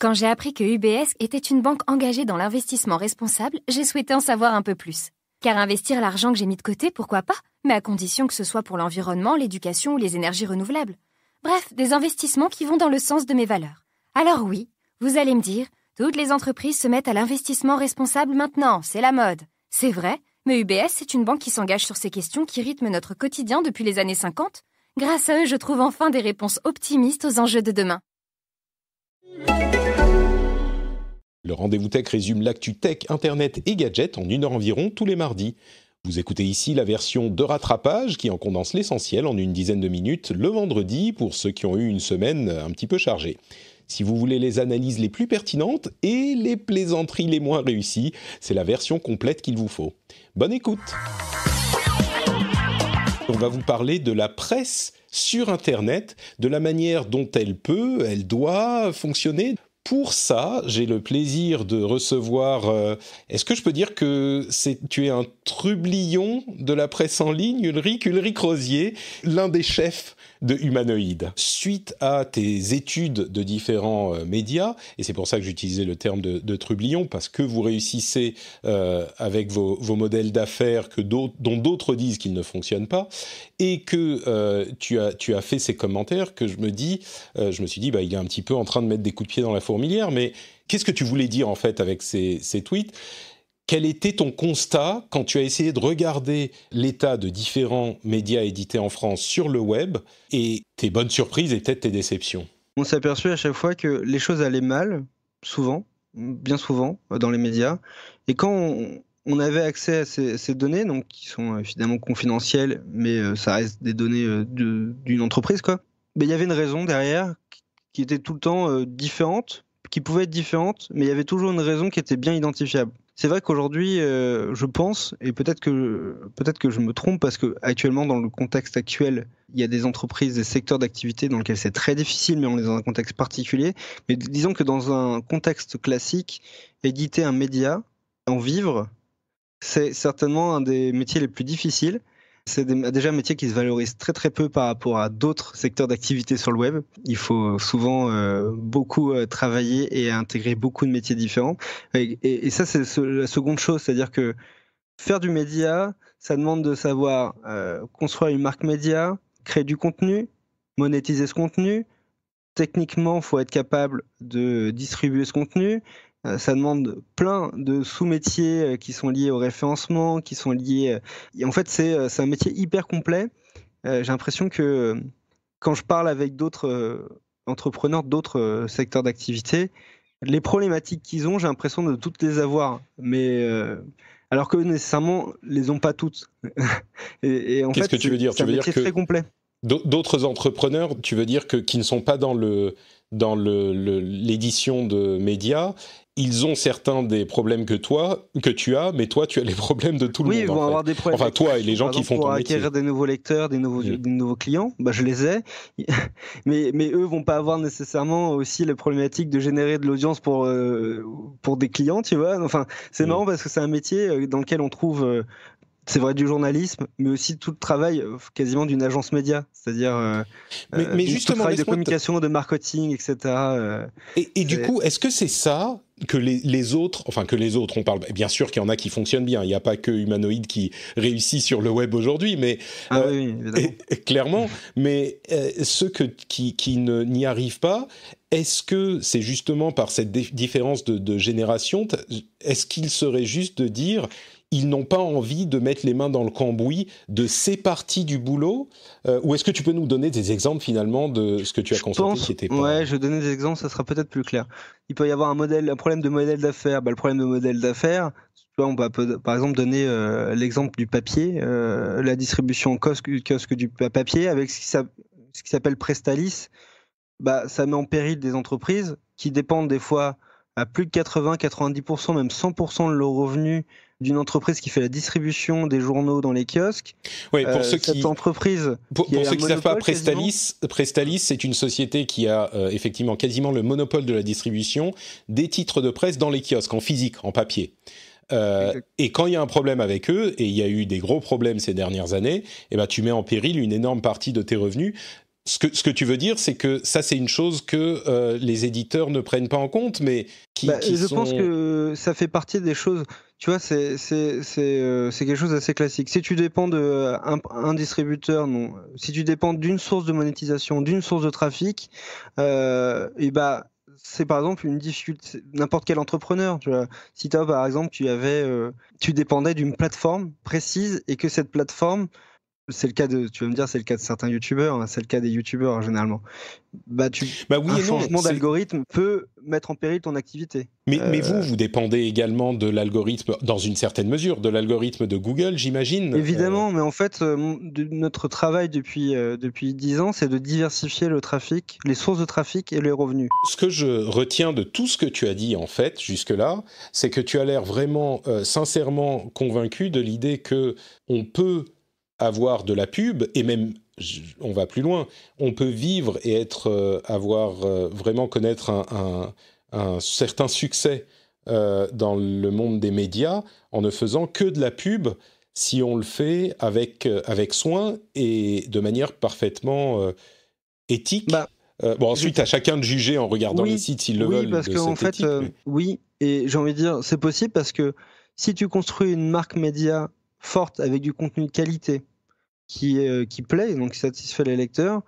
Quand j'ai appris que UBS était une banque engagée dans l'investissement responsable, j'ai souhaité en savoir un peu plus. Car investir l'argent que j'ai mis de côté, pourquoi pas, mais à condition que ce soit pour l'environnement, l'éducation ou les énergies renouvelables. Bref, des investissements qui vont dans le sens de mes valeurs. Alors oui, vous allez me dire, toutes les entreprises se mettent à l'investissement responsable maintenant, c'est la mode. C'est vrai, mais UBS est une banque qui s'engage sur ces questions qui rythment notre quotidien depuis les années 50. Grâce à eux, je trouve enfin des réponses optimistes aux enjeux de demain. Le rendez-vous tech résume l'actu tech, internet et gadgets en une heure environ tous les mardis. Vous écoutez ici la version de rattrapage qui en condense l'essentiel en une dizaine de minutes le vendredi pour ceux qui ont eu une semaine un petit peu chargée. Si vous voulez les analyses les plus pertinentes et les plaisanteries les moins réussies, c'est la version complète qu'il vous faut. Bonne écoute On va vous parler de la presse sur Internet, de la manière dont elle peut, elle doit fonctionner pour ça, j'ai le plaisir de recevoir. Euh, est-ce que je peux dire que tu es un trublion de la presse en ligne, Ulrich Ulrich Rosier, l'un des chefs de Humanoïde. Suite à tes études de différents euh, médias, et c'est pour ça que j'utilisais le terme de, trublion, parce que vous réussissez euh, avec vos, modèles d'affaires que dont d'autres disent qu'ils ne fonctionnent pas, et que tu, as, tu as fait ces commentaires que je me dis, je me suis dit, bah, il est un petit peu en train de mettre des coups de pied dans la fourmi mais qu'est-ce que tu voulais dire en fait avec ces, tweets quel était ton constat quand tu as essayé de regarder l'état de différents médias édités en France sur le web et tes bonnes surprises et peut-être tes déceptions On s'est aperçu à chaque fois que les choses allaient mal, souvent, bien souvent, dans les médias. Et quand on, avait accès à ces, données, donc qui sont euh, évidemment confidentielles, mais euh, ça reste des données euh, d'une entreprise, quoi. Mais ben, il y avait une raison derrière qui était tout le temps différente qui pouvaient être différentes, mais il y avait toujours une raison qui était bien identifiable. C'est vrai qu'aujourd'hui, euh, je pense, et peut-être que, peut-être que je me trompe, parce que actuellement, dans le contexte actuel, il y a des entreprises, des secteurs d'activité dans lesquels c'est très difficile, mais on est dans un contexte particulier. Mais disons que dans un contexte classique, éditer un média, en vivre, c'est certainement un des métiers les plus difficiles. C'est déjà un métier qui se valorise très très peu par rapport à d'autres secteurs d'activité sur le web. Il faut souvent euh, beaucoup euh, travailler et intégrer beaucoup de métiers différents. Et, ça, c'est la seconde chose, c'est-à-dire que faire du média, ça demande de savoir euh, construire une marque média, créer du contenu, monétiser ce contenu. Techniquement, il faut être capable de distribuer ce contenu. Euh, ça demande plein de sous-métiers euh, qui sont liés au référencement, qui sont liés. Euh, et en fait, c'est un métier hyper complet. J'ai l'impression que quand je parle avec d'autres entrepreneurs d'autres secteurs d'activité, les problématiques qu'ils ont, j'ai l'impression de toutes les avoir. Mais alors que nécessairement, les ont pas toutes. et, Qu'est-ce que tu veux dire Tu veux dire que très complet. D'autres entrepreneurs, tu veux dire que qui ne sont pas dans le dans l'édition de médias, ils ont certains des problèmes que toi, que tu as, mais toi, tu as les problèmes de tout le monde. Oui, ils vont avoir des problèmes. Enfin, toi et les gens qui font pour ton acquérir des nouveaux lecteurs, des nouveaux, des nouveaux clients, bah, je les ai. mais, mais eux vont pas avoir nécessairement aussi les problématiques de générer de l'audience pour, euh, pour des clients, tu vois. Enfin, c'est mm. marrant parce que c'est un métier euh, dans lequel on trouve euh, c'est vrai du journalisme, mais aussi tout le travail euh, quasiment d'une agence média, c'est-à-dire euh, le euh, travail de communication, de marketing, etc. Euh. et, du coup, est-ce que c'est ça que les, autres, enfin que les autres, on parle bien sûr qu'il y en a qui fonctionnent bien. Il n'y a pas que humanoïde qui réussit sur le web aujourd'hui, mais ah clairement. Mais ceux qui, qui n'y arrivent pas, est-ce que c'est justement par cette différence de, de génération Est-ce qu'il serait juste de dire ils n'ont pas envie de mettre les mains dans le cambouis de ces parties du boulot euh, Ou est-ce que tu peux nous donner des exemples finalement de ce que tu as je constaté pense, Ouais, je vais donner des exemples, ça sera peut-être plus clair. Il peut y avoir un, modèle, un problème de modèle d'affaires. Bah, le problème de modèle d'affaires, on va par exemple donner euh, l'exemple du papier, euh, la distribution kiosque, du papier avec ce qui s'appelle Prestalis. Bah, ça met en péril des entreprises qui dépendent des fois à plus de 80, 90%, même 100% de leurs revenus d'une entreprise qui fait la distribution des journaux dans les kiosques. Oui, pour euh, ceux qui entreprise. ne savent pas, Prestalis, Prestalis, c'est une société qui a euh, effectivement quasiment le monopole de la distribution des titres de presse dans les kiosques, en physique, en papier. Euh, et quand il y a un problème avec eux, et il y a eu des gros problèmes ces dernières années, eh ben, tu mets en péril une énorme partie de tes revenus ce que, tu veux dire, c'est que ça, c'est une chose que euh, les éditeurs ne prennent pas en compte, mais qui, sont… Bah, je pense que ça fait partie des choses. Tu vois, c'est c'est euh, quelque chose d'assez classique. Si tu dépends d'un euh, un distributeur, non. Si tu dépends d'une source de monétisation, d'une source de trafic, et bah, c'est par exemple une difficulté. N'importe quel entrepreneur, tu vois. Si toi, par exemple, tu avais, tu dépendais d'une plateforme précise et que cette plateforme c'est le cas de, tu vas me dire, c'est le cas de certains youtubeurs, hein, c'est le cas des youtubeurs généralement. Bah, tu, bah oui un changement d'algorithme peut mettre en péril ton activité. Mais, mais vous, euh, vous dépendez également de l'algorithme, dans une certaine mesure, de l'algorithme de Google, j'imagine. Évidemment, euh, mais en fait, euh, notre travail depuis depuis dix ans, c'est de diversifier le trafic, les sources de trafic et les revenus. Ce que je retiens de tout ce que tu as dit en fait jusque là, c'est que tu as l'air vraiment sincèrement convaincu de l'idée que on peut avoir de la pub et même on va plus loin, on peut vivre et être, euh, avoir euh, vraiment connaître un, certain succès euh, dans le monde des médias en ne faisant que de la pub si on le fait avec, avec soin et de manière parfaitement éthique. Bah, bon, ensuite, à chacun de juger en regardant les sites s'ils le oui, veulent. Parce qu'en fait, Oui, et j'ai envie de dire, c'est possible parce que si tu construis une marque média forte, avec du contenu de qualité, qui, euh, qui plaît, donc qui satisfait les lecteurs,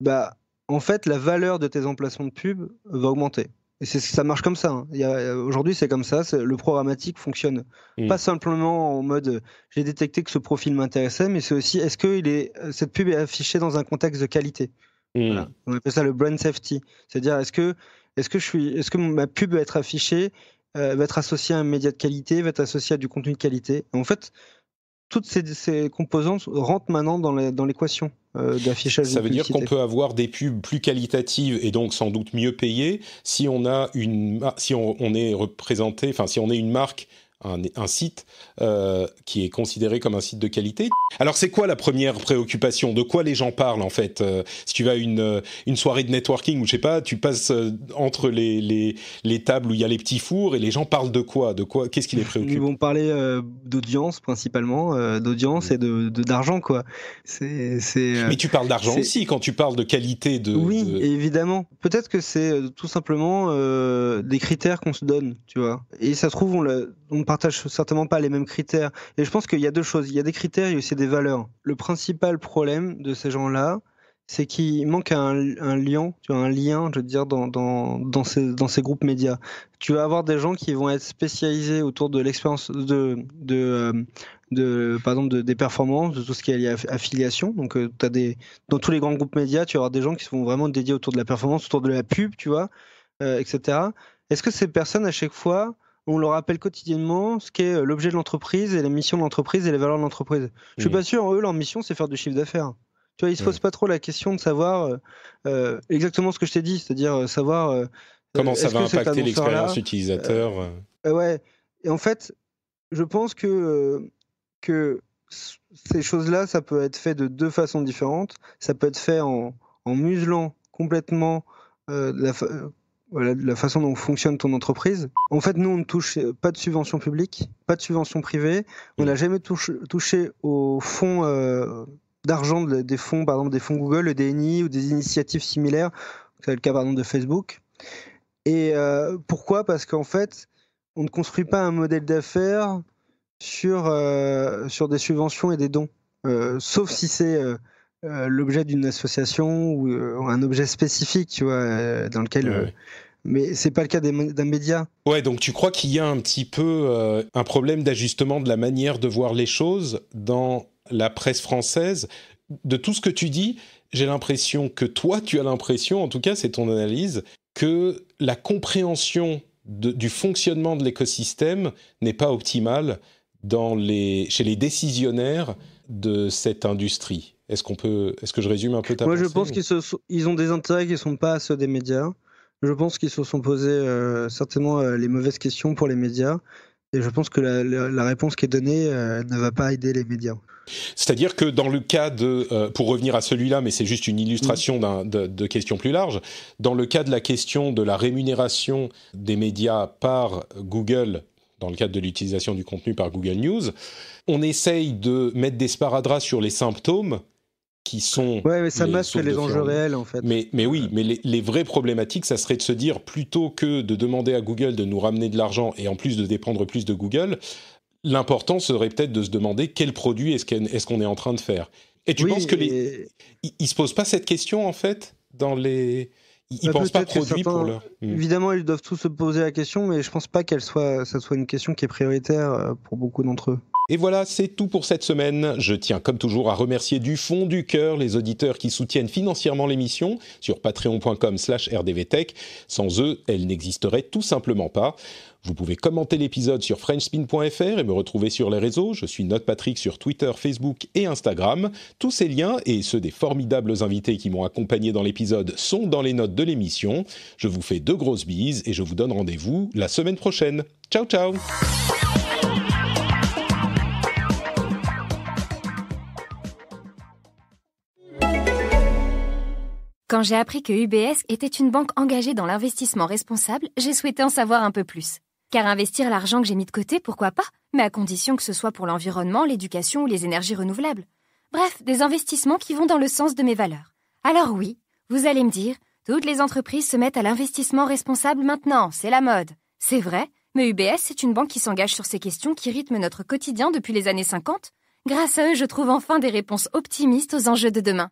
bah, en fait, la valeur de tes emplacements de pub va augmenter. Et ça marche comme ça. Hein. Euh, aujourd'hui, c'est comme ça. Le programmatique fonctionne. Mm. Pas simplement en mode euh, j'ai détecté que ce profil m'intéressait, mais c'est aussi est-ce que il est, cette pub est affichée dans un contexte de qualité mm. On appelle ça le brand safety. C'est-à-dire est-ce que, est -ce que, je suis, est -ce que ma pub va être affichée euh, va être associé à un média de qualité, va être associé à du contenu de qualité. En fait, toutes ces, composantes rentrent maintenant dans l'équation euh, d'affichage. Ça veut dire qu'on peut avoir des pubs plus qualitatives et donc sans doute mieux payées si on a une, si on est représenté, enfin si on est une marque un, site euh, qui est considéré comme un site de qualité. Alors c'est quoi la première préoccupation De quoi les gens parlent en fait euh, Si tu vas à une, euh, une soirée de networking ou je sais pas, tu passes entre les, les, tables où il y a les petits fours et les gens parlent de quoi De quoi Qu'est-ce qui les préoccupe Ils vont parler d'audience principalement, d'audience et de d'argent quoi. Mais tu parles d'argent aussi quand tu parles de qualité de. Oui, évidemment. Peut-être que c'est tout simplement des critères qu'on se donne, tu vois. Et ça se trouve on l'a on ne partage certainement pas les mêmes critères. Et je pense qu'il y a deux choses. Il y a des critères, et aussi des valeurs. Le principal problème de ces gens-là, c'est qu'il manque un, lien, un lien, je veux dire, dans, dans, dans, ces, groupes médias. Tu vas avoir des gens qui vont être spécialisés autour de l'expérience de, de, euh, par exemple, des performances, de tout ce qui est affiliation. Donc, euh, as des, dans tous les grands groupes médias, tu vas avoir des gens qui vont vraiment dédiés autour de la performance, autour de la pub, tu vois, euh, etc. Est-ce que ces personnes, à chaque fois, on leur rappelle quotidiennement, ce qu'est euh, l'objet de l'entreprise et la mission de l'entreprise et les valeurs de l'entreprise. Je suis mmh. pas sûr, eux, leur mission, c'est faire du chiffre d'affaires. Tu vois, ils se mmh. posent pas trop la question de savoir euh, euh, exactement ce que je t'ai dit, c'est-à-dire savoir comment ça va impacter l'expérience utilisateur. ouais. Et en fait, je pense que que ces choses-là, ça peut être fait de deux façons différentes. Ça peut être fait en, muselant complètement la voilà, la façon dont fonctionne ton entreprise. En fait, nous, on ne touche pas de subventions publiques, pas de subventions privées. On mm. n'a jamais touché aux fonds euh, d'argent des fonds, par exemple des fonds Google, le DNI ou des initiatives similaires. C'est le cas par exemple de Facebook. Et euh, pourquoi Parce qu'en fait, on ne construit pas un modèle d'affaires sur, euh, sur des subventions et des dons, sauf si c'est l'objet d'une association ou un objet spécifique, tu vois, dans lequel mais c'est pas le cas d'un média. Ouais, donc tu crois qu'il y a un petit peu euh, un problème d'ajustement de la manière de voir les choses dans la presse française. De tout ce que tu dis, j'ai l'impression que toi, tu as l'impression, en tout cas c'est ton analyse, que la compréhension du fonctionnement de l'écosystème n'est pas optimale dans les, chez les décisionnaires de cette industrie. Est-ce qu'on peut, est-ce que je résume un peu ta Moi, je pense qu'ils ont des intérêts qui ne sont pas ceux des médias je pense qu'ils se sont posés euh, certainement euh, les mauvaises questions pour les médias. Et je pense que la, réponse qui est donnée euh, ne va pas aider les médias. C'est-à-dire que dans le cas de, pour revenir à celui-là, mais c'est juste une illustration de, questions plus larges, dans le cas de la question de la rémunération des médias par Google, dans le cadre de l'utilisation du contenu par Google News, on essaye de mettre des sparadraps sur les symptômes qui sont. Ouais, mais ça masque les enjeux réels, en fait. Mais, mais oui, mais les, vraies problématiques, ça serait de se dire plutôt que de demander à Google de nous ramener de l'argent et en plus de dépendre plus de Google, l'important serait peut-être de se demander quel produit est-ce qu'on est, est, en train de faire. Et tu penses que les. ils se posent pas cette question, en fait, dans les ils pensent pas produit pour mm. Évidemment, ils doivent tous se poser la question, mais je pense pas qu'elle soit, ça soit une question qui est prioritaire euh, pour beaucoup d'entre eux. Et voilà, c'est tout pour cette semaine. Je tiens comme toujours à remercier du fond du cœur les auditeurs qui soutiennent financièrement l'émission sur patreon.com/rdvtech. slash Sans eux, elle n'existerait tout simplement pas. Vous pouvez commenter l'épisode sur frenchspin.fr et me retrouver sur les réseaux. Je suis Note Patrick sur Twitter, Facebook et Instagram. Tous ces liens et ceux des formidables invités qui m'ont accompagné dans l'épisode sont dans les notes de l'émission. Je vous fais deux grosses bises et je vous donne rendez-vous la semaine prochaine. Ciao ciao Quand j'ai appris que UBS était une banque engagée dans l'investissement responsable, j'ai souhaité en savoir un peu plus. Car investir l'argent que j'ai mis de côté, pourquoi pas, mais à condition que ce soit pour l'environnement, l'éducation ou les énergies renouvelables. Bref, des investissements qui vont dans le sens de mes valeurs. Alors oui, vous allez me dire, toutes les entreprises se mettent à l'investissement responsable maintenant, c'est la mode. C'est vrai, mais UBS, est une banque qui s'engage sur ces questions qui rythment notre quotidien depuis les années 50. Grâce à eux, je trouve enfin des réponses optimistes aux enjeux de demain.